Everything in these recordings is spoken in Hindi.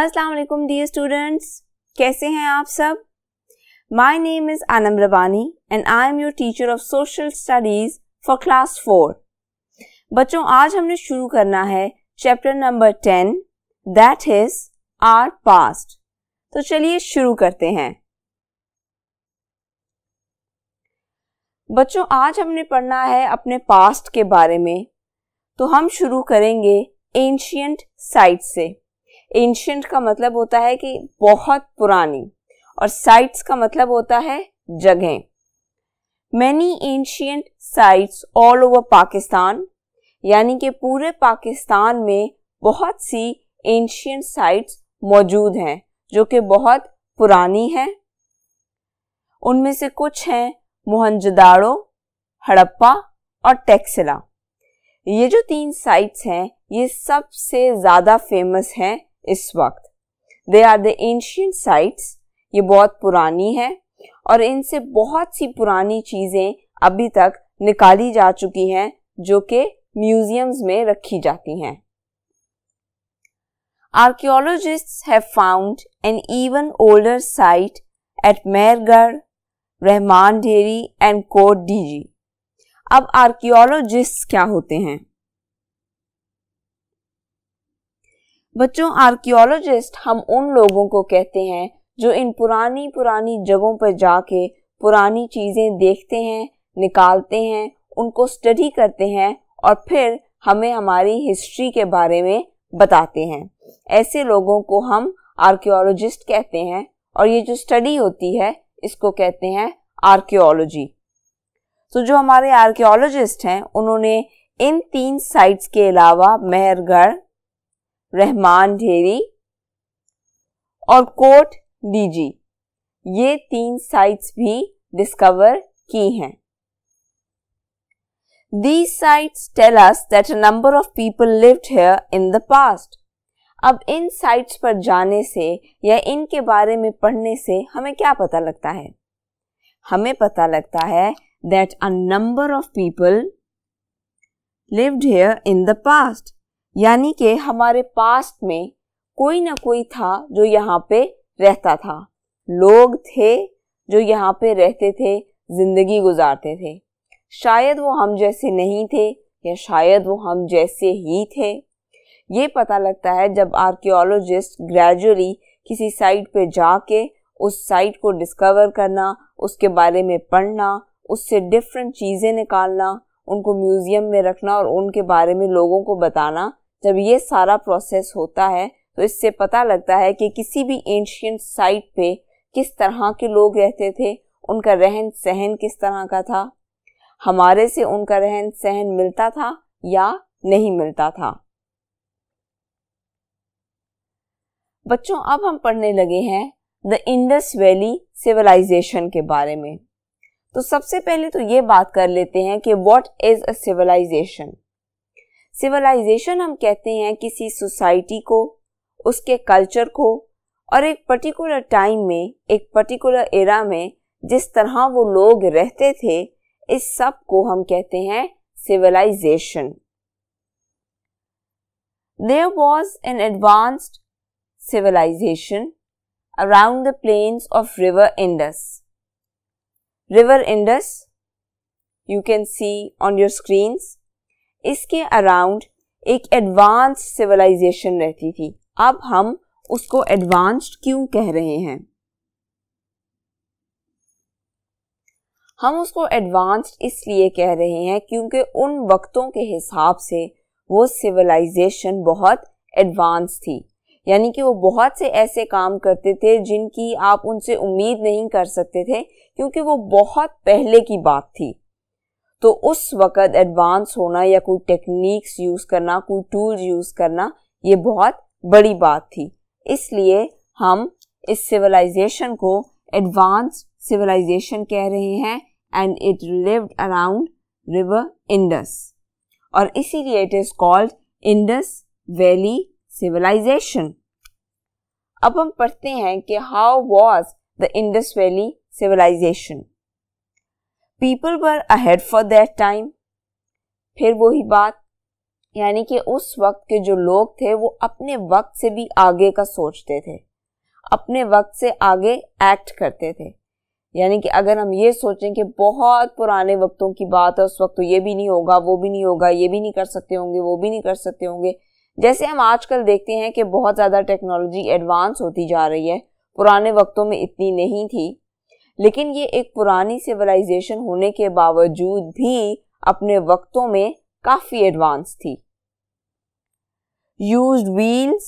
अस्सलाम वालेकुम डियर स्टूडेंट्स कैसे हैं आप सब my name is Anam Rabbani and I am your teacher of social studies for class four बच्चों आज हमने शुरू करना है chapter number ten that is our past तो चलिए शुरू करते हैं बच्चों आज हमने पढ़ना है अपने पास्ट के बारे में तो हम शुरू करेंगे एंशियंट साइट से एंशंट का मतलब होता है कि बहुत पुरानी और साइट्स का मतलब होता है जगह many ancient sites all over Pakistan यानी कि पूरे पाकिस्तान में बहुत सी एंशियंट साइट्स मौजूद हैं जो कि बहुत पुरानी हैं उनमें से कुछ हैं मोहनजदाड़ो हड़प्पा और टेक्सिला ये जो तीन साइट्स हैं ये सबसे ज़्यादा फेमस हैं इस वक्त they are the ancient sites ये बहुत पुरानी है और इनसे बहुत सी पुरानी चीज़ें अभी तक निकाली जा चुकी हैं जो कि म्यूजियम्स में रखी जाती हैं Archaeologists have found an even older site at Mehrgarh Rehman Dairy and Kot Diji अब आर्कियोलॉजिस्ट क्या होते हैं बच्चों आर्कियोलॉजिस्ट हम उन लोगों को कहते हैं जो इन पुरानी पुरानी जगहों पर जाके पुरानी चीज़ें देखते हैं निकालते हैं उनको स्टडी करते हैं और फिर हमें हमारी हिस्ट्री के बारे में बताते हैं ऐसे लोगों को हम आर्कियोलॉजिस्ट कहते हैं और ये जो स्टडी होती है इसको कहते हैं आर्कियोलॉजी तो जो हमारे आर्कियोलॉजिस्ट हैं उन्होंने इन तीन साइट्स के अलावा मेहरगढ़ रहमान ढेरी और कोट डीजी ये तीन साइट्स भी डिस्कवर की हैं These sites tell us that a number of people lived here in the past. अब इन साइट्स पर जाने से या इनके बारे में पढ़ने से हमें क्या पता लगता है हमें पता लगता है that a number of people lived here in the past यानी कि हमारे पास्ट में कोई ना कोई था जो यहाँ पे रहता था लोग थे जो यहाँ पे रहते थे ज़िंदगी गुजारते थे शायद वो हम जैसे नहीं थे या शायद वो हम जैसे ही थे ये पता लगता है जब आर्कियोलॉजिस्ट ग्रेजुअली किसी साइट पे जाके उस साइट को डिस्कवर करना उसके बारे में पढ़ना उससे डिफरेंट चीज़ें निकालना उनको म्यूज़ियम में रखना और उनके बारे में लोगों को बताना जब ये सारा प्रोसेस होता है तो इससे पता लगता है कि किसी भी एंशियंट साइट पे किस तरह के लोग रहते थे उनका रहन सहन किस तरह का था हमारे से उनका रहन सहन मिलता था या नहीं मिलता था बच्चों अब हम पढ़ने लगे हैं द इंडस वैली सिविलाइजेशन के बारे में तो सबसे पहले तो ये बात कर लेते हैं कि what is a civilization civilization हम कहते हैं किसी सोसाइटी को उसके कल्चर को और एक पर्टिकुलर टाइम में एक पर्टिकुलर एरा में जिस तरह वो लोग रहते थे इस सब को हम कहते हैं civilization there was an advanced civilization around the plains of river Indus river Indus you can see on your screens इसके अराउंड एक एडवांस सिविलाइजेशन रहती थी अब हम उसको एडवांस्ड क्यों कह रहे हैं हम उसको एडवांस्ड इसलिए कह रहे हैं क्योंकि उन वक्तों के हिसाब से वो सिविलाइजेशन बहुत एडवांस थी यानी कि वो बहुत से ऐसे काम करते थे जिनकी आप उनसे उम्मीद नहीं कर सकते थे क्योंकि वो बहुत पहले की बात थी तो उस वक़्त एडवांस होना या कोई टेक्निक्स यूज़ करना कोई टूल्स यूज़ करना ये बहुत बड़ी बात थी इसलिए हम इस सिविलाइजेशन को एडवांस सिविलाइजेशन कह रहे हैं and it lived around river Indus और इसीलिए it is called Indus valley civilization अब हम पढ़ते हैं कि how was the Indus valley civilization people were ahead for that time फिर वही बात यानी कि उस वक्त के जो लोग थे वो अपने वक्त से भी आगे का सोचते थे अपने वक्त से आगे एक्ट करते थे यानी कि अगर हम ये सोचें कि बहुत पुराने वक्तों की बात है उस वक्त तो ये भी नहीं होगा वो भी नहीं होगा ये भी नहीं कर सकते होंगे वो भी नहीं कर सकते होंगे जैसे हम आजकल देखते हैं कि बहुत ज़्यादा टेक्नोलॉजी एडवांस होती जा रही है पुराने वक्तों में इतनी नहीं थी लेकिन ये एक पुरानी सिविलाइजेशन होने के बावजूद भी अपने वक्तों में काफ़ी एडवांस थी यूज व्हील्स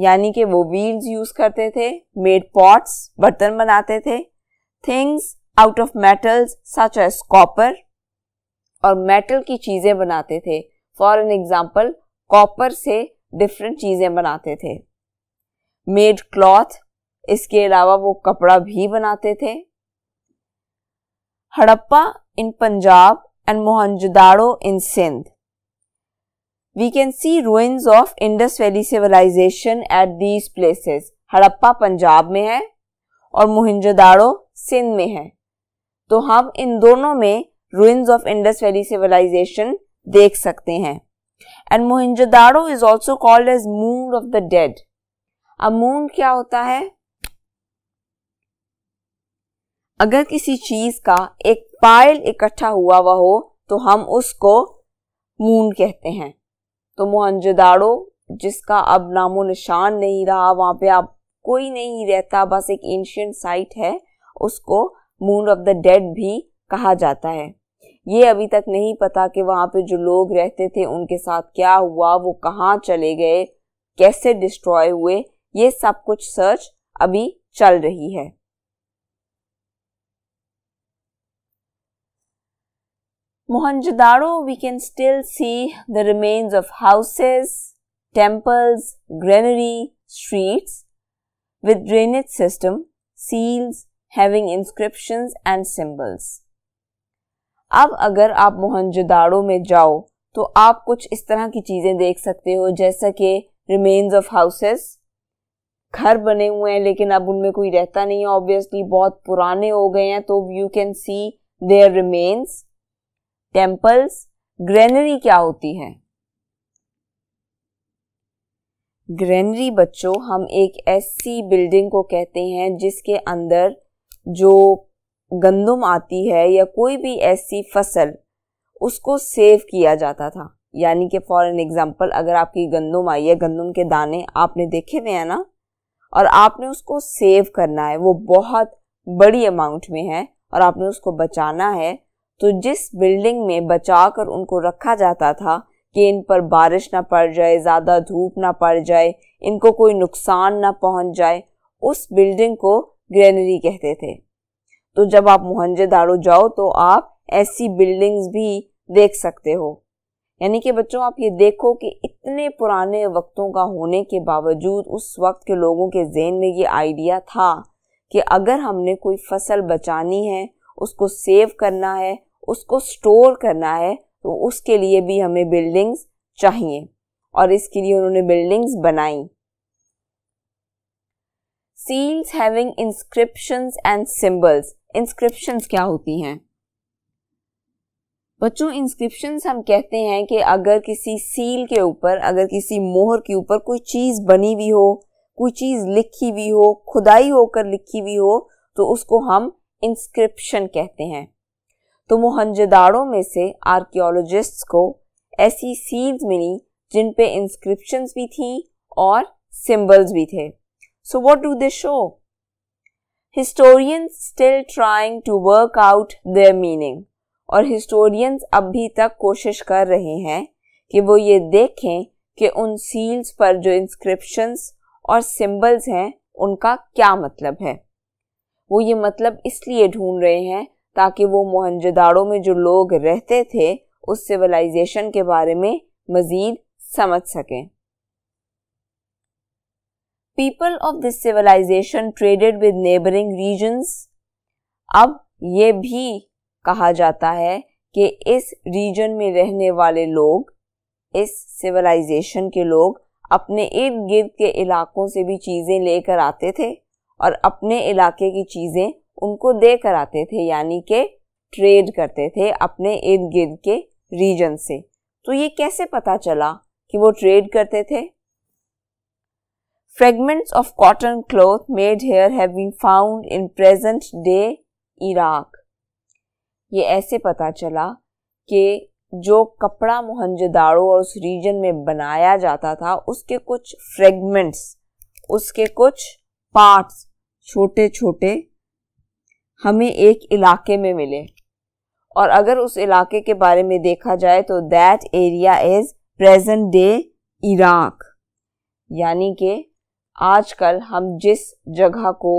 यानी कि वो व्हील्स यूज करते थे मेड पॉट्स बर्तन बनाते थे things out of metals such as copper और मेटल की चीज़ें बनाते थे फॉर एन एग्जाम्पल कॉपर से डिफरेंट चीज़ें बनाते थे मेड क्लॉथ इसके अलावा वो कपड़ा भी बनाते थे Harappa in Punjab and Mohenjo-daro in Sindh. We can see ruins of Indus Valley civilization at these places. Harappa Punjab mein hai aur Mohenjo-daro Sindh mein hai. To hum in dono mein ruins of Indus Valley civilization dekh sakte hain. And Mohenjo-daro is also called as moon of the dead. A moon kya hota hai? अगर किसी चीज का एक पाइल इकट्ठा हुआ हुआ हो तो हम उसको मून कहते हैं तो मोहनजोदाड़ो जिसका अब नामो निशान नहीं रहा वहाँ पे आप कोई नहीं रहता बस एक एंशियंट साइट है उसको मून ऑफ द डेड भी कहा जाता है ये अभी तक नहीं पता कि वहाँ पे जो लोग रहते थे उनके साथ क्या हुआ वो कहाँ चले गए कैसे डिस्ट्रॉय हुए ये सब कुछ सर्च अभी चल रही है Mohenjo-daro, we can still see the remains of houses, temples, granary, streets with drainage system, seals having inscriptions and symbols. अब अगर आप मोहनजोदाड़ो में जाओ तो आप कुछ इस तरह की चीज़ें देख सकते हो जैसा कि रिमेन्स ऑफ हाउसेस घर बने हुए हैं लेकिन अब उनमें कोई रहता नहीं है ऑब्वियसली बहुत पुराने हो गए हैं तो you can see their remains temples granary क्या होती है ग्रेनरी बच्चों हम एक ऐसी बिल्डिंग को कहते हैं जिसके अंदर जो गंदम आती है या कोई भी ऐसी फसल उसको सेव किया जाता था यानी कि फॉर एन एग्ज़ाम्पल अगर आपकी गंदम आई है गंदम के दाने आपने देखे हुए हैं ना और आपने उसको सेव करना है वो बहुत बड़ी अमाउंट में है और आपने उसको बचाना है तो जिस बिल्डिंग में बचा कर उनको रखा जाता था कि इन पर बारिश ना पड़ जाए ज़्यादा धूप ना पड़ जाए इनको कोई नुकसान ना पहुंच जाए उस बिल्डिंग को ग्रेनरी कहते थे तो जब आप मोहनजेदारो जाओ तो आप ऐसी बिल्डिंग्स भी देख सकते हो यानी कि बच्चों आप ये देखो कि इतने पुराने वक्तों का होने के बावजूद उस वक्त के लोगों के जहन में ये आइडिया था कि अगर हमने कोई फसल बचानी है उसको सेव करना है उसको स्टोर करना है तो उसके लिए भी हमें बिल्डिंग्स चाहिए और इसके लिए उन्होंने बिल्डिंग्स बनाई seals having inscriptions and symbols inscriptions क्या होती हैं बच्चों इंस्क्रिप्शंस हम कहते हैं कि अगर किसी सील के ऊपर अगर किसी मोहर के ऊपर कोई चीज़ बनी हुई हो कोई चीज़ लिखी हुई हो खुदाई होकर लिखी हुई हो तो उसको हम इंस्क्रिप्शन कहते हैं तो मोहनजोदाड़ो में से आर्कियोलॉजिस्ट्स को ऐसी सीड्स मिली जिन पे इंस्क्रिप्शन भी थी और सिंबल्स भी थे so what do they show historians still trying to work out their meaning और हिस्टोरियंस अभी तक कोशिश कर रहे हैं कि वो ये देखें कि उन सील्स पर जो इंस्क्रिप्शंस और सिंबल्स हैं उनका क्या मतलब है वो ये मतलब इसलिए ढूंढ रहे हैं ताकि वो मोहनजदारो में जो लोग रहते थे उस सिविलाइजेशन के बारे में मज़ीद समझ सकें people of this civilization traded with neighbouring regions अब ये भी कहा जाता है कि इस रीजन में रहने वाले लोग इस सिविलाइजेशन के लोग अपने इर्द गिर्द के इलाकों से भी चीज़ें लेकर आते थे और अपने इलाके की चीज़ें उनको दे कराते थे यानी के ट्रेड करते थे अपने इर्द गिर्द के रीजन से तो ये कैसे पता चला कि वो ट्रेड करते थे fragments of cotton cloth made here have been found in present day Iraq ये ऐसे पता चला कि जो कपड़ा मोहनजदारो और उस रीजन में बनाया जाता था उसके कुछ फ्रेगमेंट्स उसके कुछ पार्ट्स छोटे छोटे हमें एक इलाके में मिले और अगर उस इलाके के बारे में देखा जाए तो that area is present day Iraq यानी कि आजकल हम जिस जगह को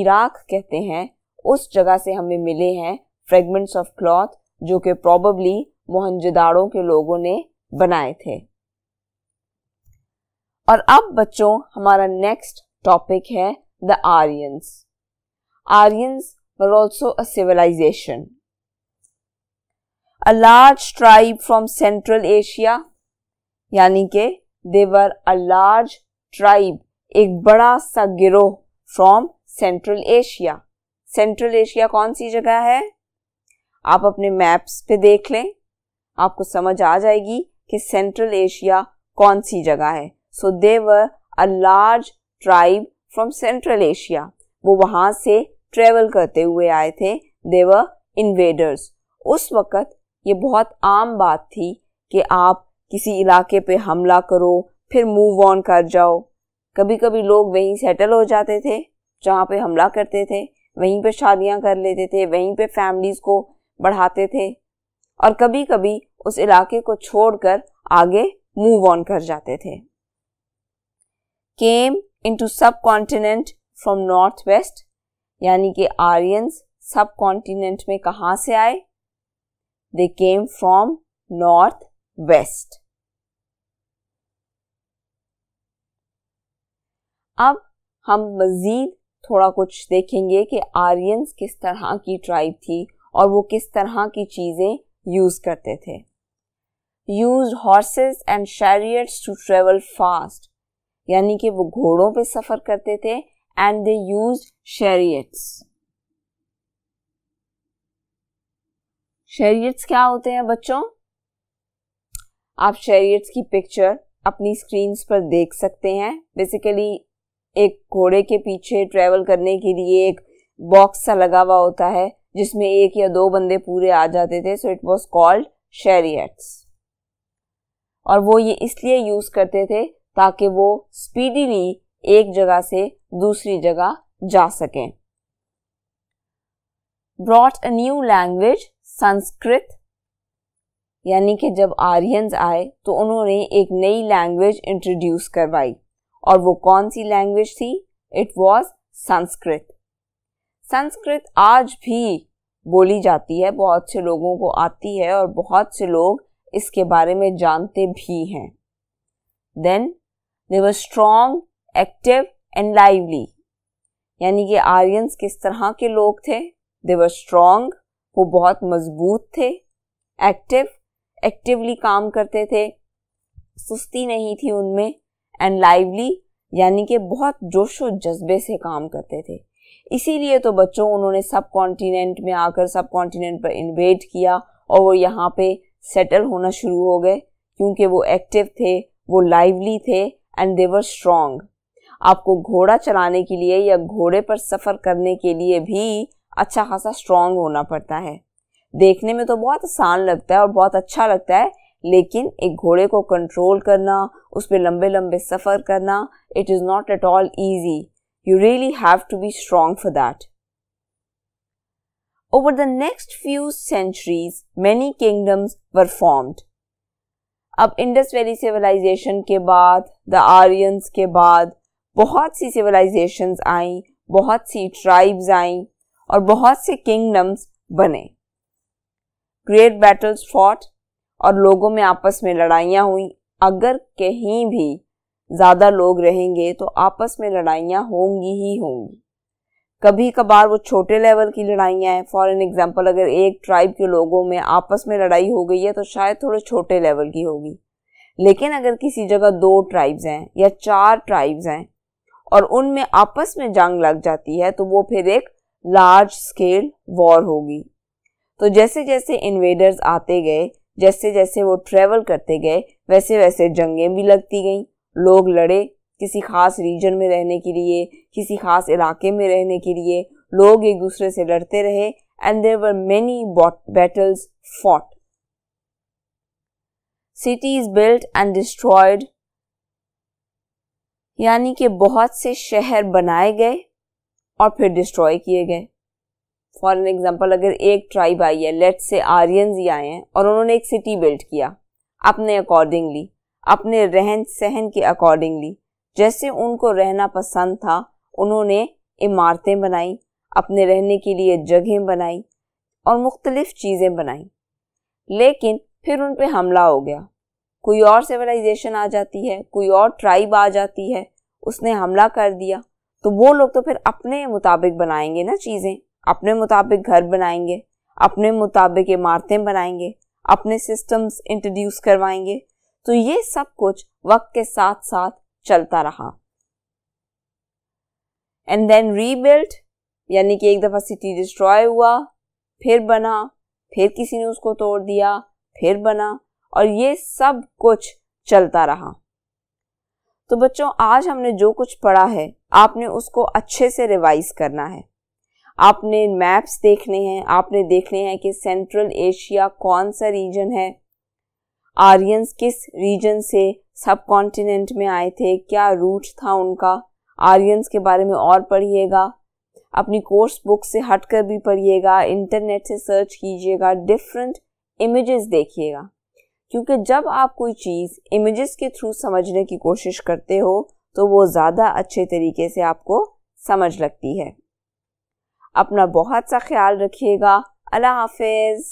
इराक कहते हैं उस जगह से हमें मिले हैं फ्रेगमेंट्स ऑफ क्लॉथ जो कि प्रॉबली मोहनजदारों के लोगों ने बनाए थे और अब बच्चों हमारा नेक्स्ट टॉपिक है the Aryans Aryans but also a civilization. A large tribe from Central Asia, यानी कि देवर अ लार्ज ट्राइब एक बड़ा सा गिरोह from central Asia central Asia कौन सी जगह है आप अपने मैप्स पे देख लें आपको समझ आ जाएगी कि सेंट्रल एशिया कौन सी जगह है so they were a large tribe from central Asia वो वहाँ से ट्रेवल करते हुए आए थे देवर इन्वेडर्स उस वक़्त ये बहुत आम बात थी कि आप किसी इलाके पे हमला करो फिर मूव ऑन कर जाओ कभी कभी लोग वहीं सेटल हो जाते थे जहाँ पे हमला करते थे वहीं पे शादियाँ कर लेते थे वहीं पे फैमिलीज़ को बढ़ाते थे और कभी कभी उस इलाके को छोड़कर आगे मूव ऑन कर जाते थे केम सब कॉन्टिनेंट फ्रॉम नॉर्थ वेस्ट यानी कि आर्यंस सब कॉन्टिनेंट में कहाँ से आए they came from north west अब हम मज़ीद थोड़ा कुछ देखेंगे कि आर्यंस किस तरह की ट्राइब थी और वो किस तरह की चीज़ें यूज़ करते थे use horses and chariots to travel fast यानी कि वो घोड़ों पे सफ़र करते थे and they used शरीयट्स शरीयट्स क्या होते हैं बच्चों आप शरीयट्स की पिक्चर अपनी स्क्रीन पर देख सकते हैं बेसिकली एक घोड़े के पीछे ट्रेवल करने के लिए एक बॉक्स सा लगा हुआ होता है जिसमें एक या दो बंदे पूरे आ जाते थे so it was called chariots और वो ये इसलिए यूज़ करते थे ताकि वो स्पीडीली एक जगह से दूसरी जगह जा सकें brought a new language Sanskrit यानी कि जब आर्यंस आए तो उन्होंने एक नई लैंग्वेज इंट्रोड्यूस करवाई और वो कौन सी लैंग्वेज थी इट वॉज संस्कृत संस्कृत आज भी बोली जाती है बहुत से लोगों को आती है और बहुत से लोग इसके बारे में जानते भी हैं then they were strong strong active and lively यानी कि आर्यंस किस तरह के लोग थे दे वर स्ट्रॉन्ग वो बहुत मजबूत थे एक्टिव एक्टिवली काम करते थे सुस्ती नहीं थी उनमें एंड लाइवली यानी कि बहुत जोश व जज्बे से काम करते थे इसीलिए तो बच्चों उन्होंने सब कॉन्टिनेंट में आकर सब कॉन्टिनेंट पर इन्वेट किया और वो यहाँ पे सेटल होना शुरू हो गए क्योंकि वो एक्टिव थे वो लाइवली थे एंड दे वर स्ट्रॉन्ग आपको घोड़ा चलाने के लिए या घोड़े पर सफ़र करने के लिए भी अच्छा खासा स्ट्रांग होना पड़ता है देखने में तो बहुत आसान लगता है और बहुत अच्छा लगता है लेकिन एक घोड़े को कंट्रोल करना उस पर लंबे लंबे सफ़र करना it is not at all easy you really have to be strong for that over the next few centuries many kingdoms were formed अब इंडस वैली सिविलाइजेशन के बाद द आर्यंस के बाद बहुत सी सिविलाइजेशंस आई बहुत सी ट्राइब्स आई और बहुत से किंगडम्स बने ग्रेट बैटल्स फॉट और लोगों में आपस में लड़ाइयाँ हुई अगर कहीं भी ज़्यादा लोग रहेंगे तो आपस में लड़ाइयाँ होंगी ही होंगी कभी कभार वो छोटे लेवल की लड़ाइयाँ हैं फॉर एन एग्ज़ाम्पल अगर एक ट्राइब के लोगों में आपस में लड़ाई हो गई है तो शायद थोड़े छोटे लेवल की होगी लेकिन अगर किसी जगह दो ट्राइब्स हैं या चार ट्राइब्स हैं और उनमें आपस में जंग लग जाती है तो वो फिर एक लार्ज स्केल वॉर होगी तो जैसे जैसे इन्वेडर्स आते गए जैसे जैसे वो ट्रेवल करते गए वैसे वैसे जंगें भी लगती गईं लोग लड़े किसी खास रीजन में रहने के लिए किसी खास इलाके में रहने के लिए लोग एक दूसरे से लड़ते रहे and there were many battles fought is built and destroyed यानी कि बहुत से शहर बनाए गए और फिर डिस्ट्रॉय किए गए फॉर एन एग्जाम्पल अगर एक ट्राइब आई है लेट से आर्यन ही आए हैं और उन्होंने एक सिटी बिल्ड किया अपने अकॉर्डिंगली अपने रहन सहन के अकॉर्डिंगली जैसे उनको रहना पसंद था उन्होंने इमारतें बनाई अपने रहने के लिए जगहें बनाई और मुख्तलिफ चीज़ें बनाई लेकिन फिर उन पर हमला हो गया कोई और सिविलाइजेशन आ जाती है कोई और ट्राइब आ जाती है उसने हमला कर दिया तो वो लोग तो फिर अपने मुताबिक बनाएंगे ना चीज़ें अपने मुताबिक घर बनाएंगे अपने मुताबिक इमारतें बनाएंगे अपने सिस्टम्स इंट्रोड्यूस करवाएंगे तो ये सब कुछ वक्त के साथ साथ चलता रहा एंड देन रीबिल्ट यानी कि एक दफ़ा सिटी डिस्ट्रॉय हुआ फिर बना फिर किसी ने उसको तोड़ दिया फिर बना और ये सब कुछ चलता रहा तो बच्चों आज हमने जो कुछ पढ़ा है आपने उसको अच्छे से रिवाइज करना है आपने मैप्स देखने हैं आपने देखने हैं कि सेंट्रल एशिया कौन सा रीजन है आर्यंस किस रीजन से सब कॉन्टिनेंट में आए थे क्या रूट था उनका आर्यंस के बारे में और पढ़िएगा अपनी कोर्स बुक से हटकर भी पढ़िएगा इंटरनेट से सर्च कीजिएगा डिफरेंट इमेजेस देखिएगा क्योंकि जब आप कोई चीज़ इमेजेस के थ्रू समझने की कोशिश करते हो तो वो ज़्यादा अच्छे तरीके से आपको समझ लगती है अपना बहुत सा ख्याल रखिएगा अल्लाह हाफिज़